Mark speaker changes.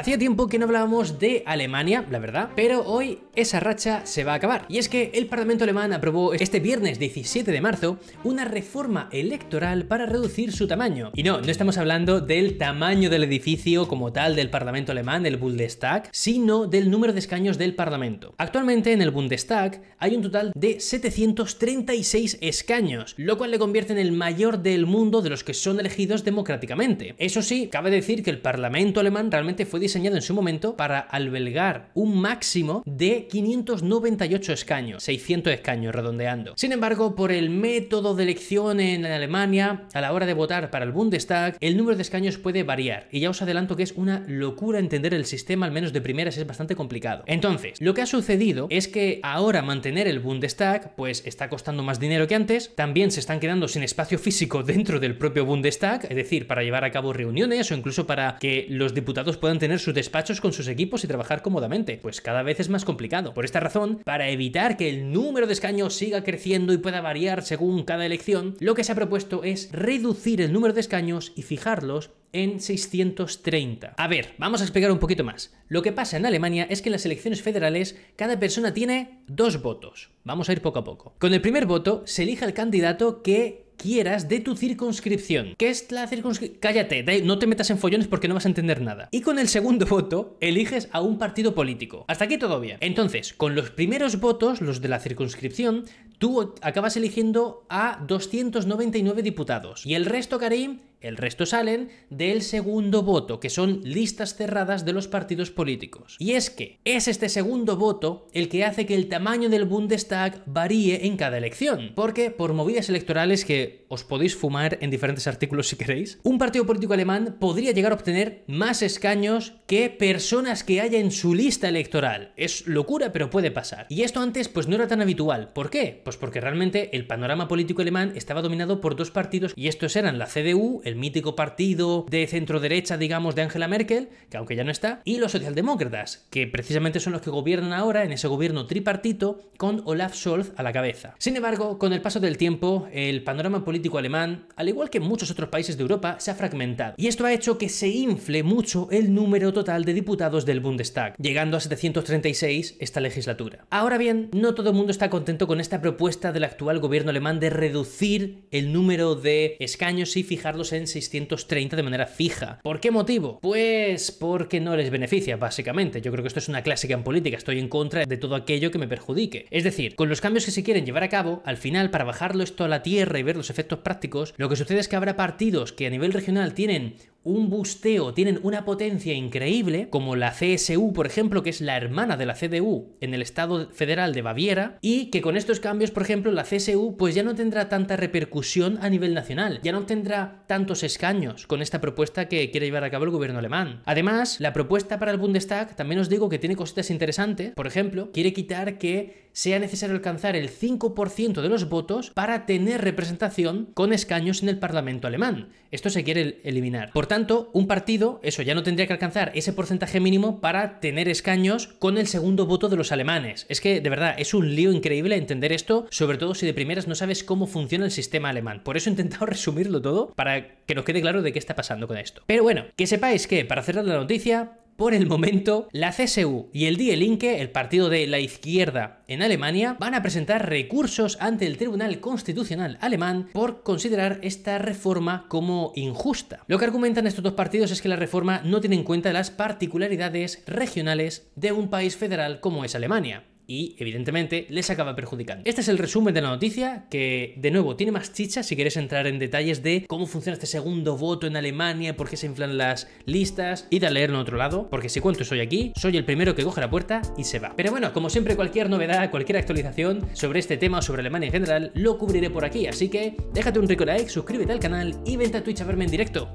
Speaker 1: Hacía tiempo que no hablábamos de Alemania, la verdad, pero hoy esa racha se va a acabar. Y es que el Parlamento alemán aprobó este viernes 17 de marzo una reforma electoral para reducir su tamaño. Y no, no estamos hablando del tamaño del edificio como tal del Parlamento alemán, el Bundestag, sino del número de escaños del Parlamento. Actualmente en el Bundestag hay un total de 736 escaños, lo cual le convierte en el mayor del mundo de los que son elegidos democráticamente. Eso sí, cabe decir que el Parlamento alemán realmente fue diseñado en su momento para albergar un máximo de 598 escaños, 600 escaños redondeando. Sin embargo, por el método de elección en Alemania, a la hora de votar para el Bundestag, el número de escaños puede variar. Y ya os adelanto que es una locura entender el sistema, al menos de primeras es bastante complicado. Entonces, lo que ha sucedido es que ahora mantener el Bundestag, pues está costando más dinero que antes, también se están quedando sin espacio físico dentro del propio Bundestag, es decir, para llevar a cabo reuniones o incluso para que los diputados puedan tener sus despachos con sus equipos y trabajar cómodamente, pues cada vez es más complicado. Por esta razón, para evitar que el número de escaños siga creciendo y pueda variar según cada elección, lo que se ha propuesto es reducir el número de escaños y fijarlos en 630. A ver, vamos a explicar un poquito más. Lo que pasa en Alemania es que en las elecciones federales cada persona tiene dos votos. Vamos a ir poco a poco. Con el primer voto se elige al candidato que quieras de tu circunscripción. ¿Qué es la circunscripción? Cállate, no te metas en follones porque no vas a entender nada. Y con el segundo voto, eliges a un partido político. Hasta aquí todo bien. Entonces, con los primeros votos, los de la circunscripción, tú acabas eligiendo a 299 diputados. Y el resto, Karim, el resto salen del segundo voto, que son listas cerradas de los partidos políticos. Y es que es este segundo voto el que hace que el tamaño del Bundestag varíe en cada elección. Porque por movidas electorales que os podéis fumar en diferentes artículos si queréis, un partido político alemán podría llegar a obtener más escaños que personas que haya en su lista electoral. Es locura, pero puede pasar. Y esto antes pues no era tan habitual. ¿Por qué? Pues porque realmente el panorama político alemán estaba dominado por dos partidos y estos eran la CDU, el mítico partido de centro derecha, digamos, de Angela Merkel, que aunque ya no está, y los socialdemócratas, que precisamente son los que gobiernan ahora en ese gobierno tripartito con Olaf Scholz a la cabeza. Sin embargo, con el paso del tiempo, el panorama político alemán, al igual que muchos otros países de Europa, se ha fragmentado. Y esto ha hecho que se infle mucho el número total de diputados del Bundestag, llegando a 736 esta legislatura. Ahora bien, no todo el mundo está contento con esta propuesta del actual gobierno alemán de reducir el número de escaños y fijarlos en 630 de manera fija. ¿Por qué motivo? Pues porque no les beneficia, básicamente. Yo creo que esto es una clásica en política, estoy en contra de todo aquello que me perjudique. Es decir, con los cambios que se quieren llevar a cabo, al final, para bajarlo esto a la tierra y ver los efectos prácticos, lo que sucede es que habrá partidos que a nivel regional tienen un busteo, tienen una potencia increíble, como la CSU, por ejemplo, que es la hermana de la CDU en el Estado Federal de Baviera, y que con estos cambios, por ejemplo, la CSU pues ya no tendrá tanta repercusión a nivel nacional, ya no tendrá tantos escaños con esta propuesta que quiere llevar a cabo el gobierno alemán. Además, la propuesta para el Bundestag también os digo que tiene cositas interesantes, por ejemplo, quiere quitar que sea necesario alcanzar el 5% de los votos para tener representación con escaños en el Parlamento alemán. Esto se quiere eliminar. Por tanto, un partido, eso ya no tendría que alcanzar ese porcentaje mínimo para tener escaños con el segundo voto de los alemanes. Es que, de verdad, es un lío increíble entender esto, sobre todo si de primeras no sabes cómo funciona el sistema alemán. Por eso he intentado resumirlo todo para que nos quede claro de qué está pasando con esto. Pero bueno, que sepáis que, para cerrar la noticia, por el momento, la CSU y el Die Linke, el partido de la izquierda en Alemania, van a presentar recursos ante el Tribunal Constitucional alemán por considerar esta reforma como injusta. Lo que argumentan estos dos partidos es que la reforma no tiene en cuenta las particularidades regionales de un país federal como es Alemania y evidentemente les acaba perjudicando. Este es el resumen de la noticia que de nuevo tiene más chicha si quieres entrar en detalles de cómo funciona este segundo voto en Alemania, por qué se inflan las listas, y a leerlo en otro lado, porque si cuento soy aquí, soy el primero que coge la puerta y se va. Pero bueno, como siempre cualquier novedad, cualquier actualización sobre este tema o sobre Alemania en general, lo cubriré por aquí, así que déjate un rico like, suscríbete al canal y vente a Twitch a verme en directo.